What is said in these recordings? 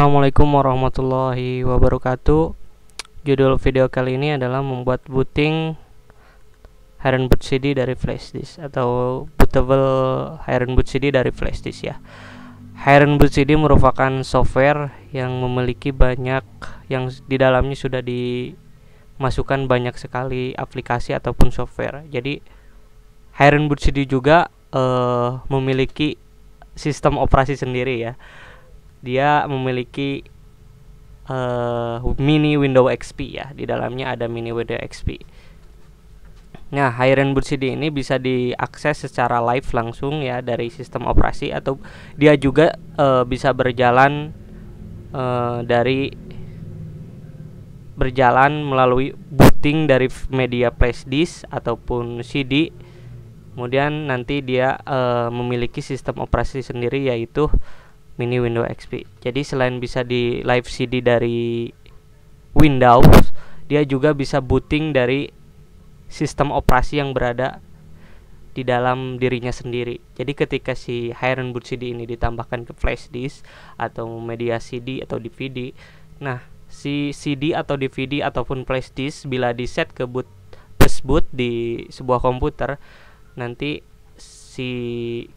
Assalamualaikum warahmatullahi wabarakatuh Judul video kali ini adalah membuat booting Iron Boot CD dari flash disk Atau bootable Iron Boot CD dari flash disk ya Iron Boot CD merupakan software yang memiliki banyak Yang di dalamnya sudah dimasukkan banyak sekali aplikasi ataupun software Jadi Iron Boot CD juga uh, memiliki sistem operasi sendiri ya dia memiliki uh, mini window XP ya di dalamnya ada mini window XP Nah, Hiren CD ini bisa diakses secara live langsung ya dari sistem operasi atau dia juga uh, bisa berjalan uh, dari berjalan melalui booting dari media flash disk ataupun CD. Kemudian nanti dia uh, memiliki sistem operasi sendiri yaitu Mini Windows XP. Jadi selain bisa di live CD dari Windows, dia juga bisa booting dari sistem operasi yang berada di dalam dirinya sendiri. Jadi ketika si Iron Boot CD ini ditambahkan ke flash disk atau media CD atau DVD, nah si CD atau DVD ataupun flash disk bila di set ke boot flash boot di sebuah komputer, nanti si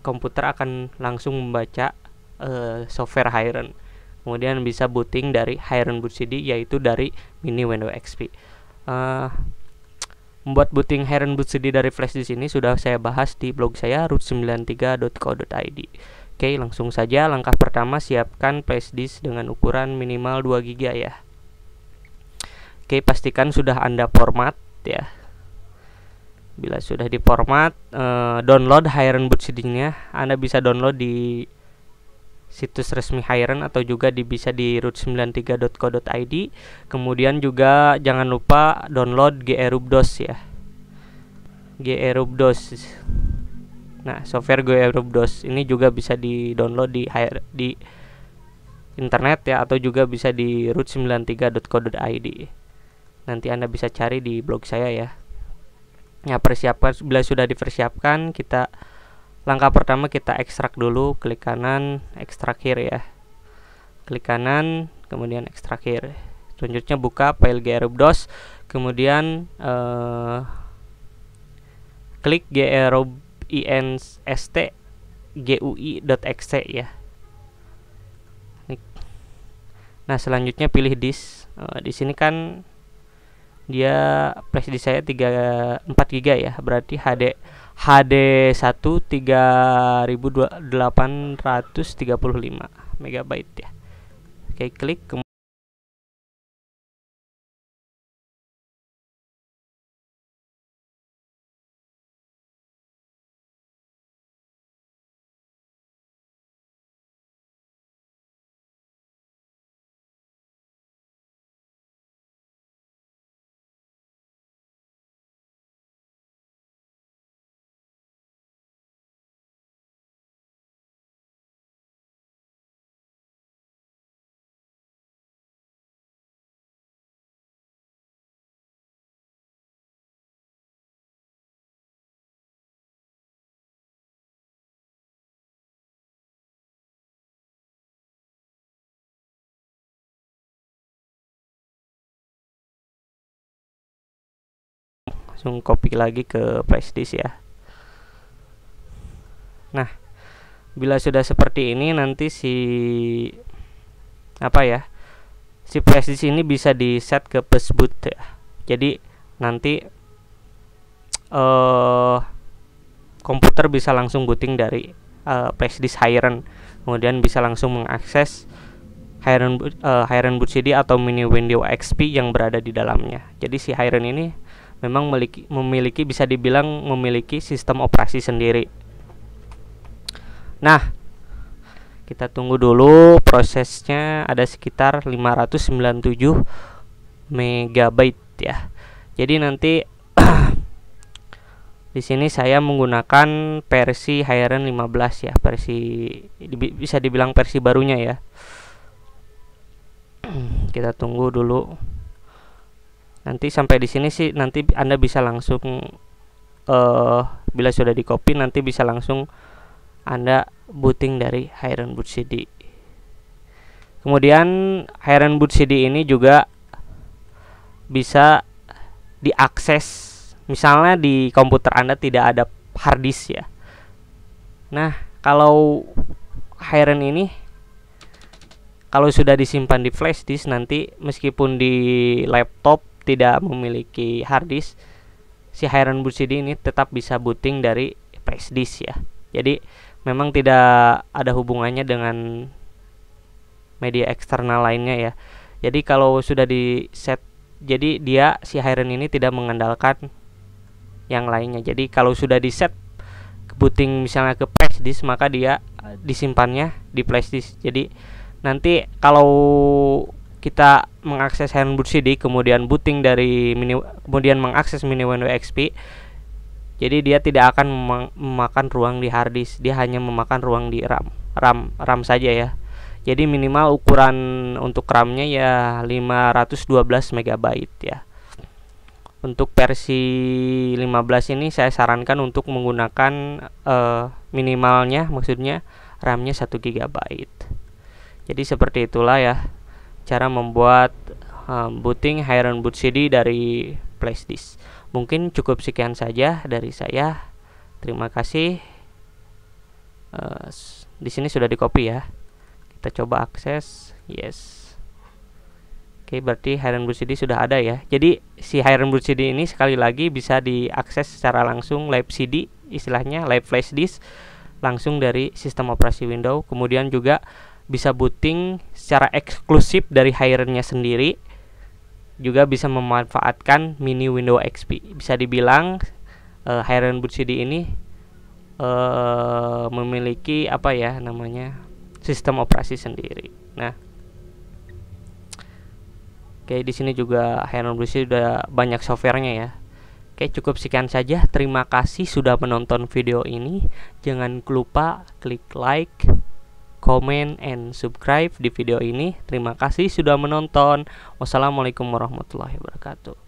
komputer akan langsung membaca uh, software Hiren. Kemudian bisa booting dari Hiren Boot CD yaitu dari mini Windows XP. Uh, eh, membuat booting Hiren Boot CD dari flash di sini sudah saya bahas di blog saya root93.co.id. Oke, langsung saja langkah pertama siapkan flash disk dengan ukuran minimal 2 GB ya. Oke, pastikan sudah Anda format ya. Bila sudah diformat, eh, download Hiren Boot CD-nya. Anda bisa download di situs resmi Hiren atau juga di, bisa di root93.co.id. Kemudian juga jangan lupa download GRUBDOS e ya. GRUBDOS. E nah, software GRUBDOS e ini juga bisa di-download di di internet ya atau juga bisa di root93.co.id. Nanti Anda bisa cari di blog saya ya. Ya, persiapan bila sudah dipersiapkan kita langkah pertama kita ekstrak dulu klik kanan ekstrak here ya klik kanan kemudian ekstrak here selanjutnya buka file grub dos kemudian uh, klik grub inst gui.exe ya nah selanjutnya pilih disk uh, di sini kan dia flash disk saya 3 4 GB ya berarti HD HD 1 3835 MB ya. Oke, klik ke langsung copy lagi ke flash ya nah bila sudah seperti ini nanti si apa ya si flash ini bisa di set ke Boot ya. jadi nanti uh, komputer bisa langsung booting dari uh, flash disk kemudian bisa langsung mengakses Hiren, uh, eh, Hiren Boot CD atau Mini Window XP yang berada di dalamnya. Jadi si Hiren ini memang memiliki, memiliki bisa dibilang memiliki sistem operasi sendiri. Nah, kita tunggu dulu prosesnya ada sekitar 597 megabyte ya. Jadi nanti di sini saya menggunakan versi Hiren 15 ya, versi bisa dibilang versi barunya ya. kita tunggu dulu nanti sampai di sini sih nanti anda bisa langsung uh, bila sudah di copy nanti bisa langsung anda booting dari Iron Boot CD kemudian Iron Boot CD ini juga bisa diakses misalnya di komputer anda tidak ada hard disk ya nah kalau Iron ini kalau sudah disimpan di flash disk nanti meskipun di laptop tidak memiliki hard disk, si Hiron Busidi ini tetap bisa booting dari flash disk ya. Jadi memang tidak ada hubungannya dengan media eksternal lainnya ya. Jadi kalau sudah di set jadi dia si Hiron ini tidak mengandalkan yang lainnya. Jadi kalau sudah di set booting misalnya ke flash disk maka dia disimpannya di flash disk. Jadi nanti kalau kita mengakses handboot CD kemudian booting dari mini kemudian mengakses mini window XP jadi dia tidak akan memakan ruang di hard disk dia hanya memakan ruang di RAM RAM RAM saja ya jadi minimal ukuran untuk RAM-nya ya 512 MB ya untuk versi 15 ini saya sarankan untuk menggunakan uh, minimalnya maksudnya RAM-nya 1 GB jadi seperti itulah ya cara membuat um, booting Iron Boot CD dari flash disk Mungkin cukup sekian saja dari saya. Terima kasih. Uh, di sini sudah di copy ya. Kita coba akses. Yes. Oke, okay, berarti Iron Boot CD sudah ada ya. Jadi si Iron Boot CD ini sekali lagi bisa diakses secara langsung live CD, istilahnya live flash disk langsung dari sistem operasi Windows. Kemudian juga bisa booting secara eksklusif dari hirennya sendiri juga bisa memanfaatkan mini window XP bisa dibilang uh, eh, Hiren Boot CD ini uh, memiliki apa ya namanya sistem operasi sendiri nah Oke, di sini juga Hiren Boot CD udah banyak softwarenya ya. Oke, cukup sekian saja. Terima kasih sudah menonton video ini. Jangan lupa klik like, comment, and subscribe di video ini. Terima kasih sudah menonton. Wassalamualaikum warahmatullahi wabarakatuh.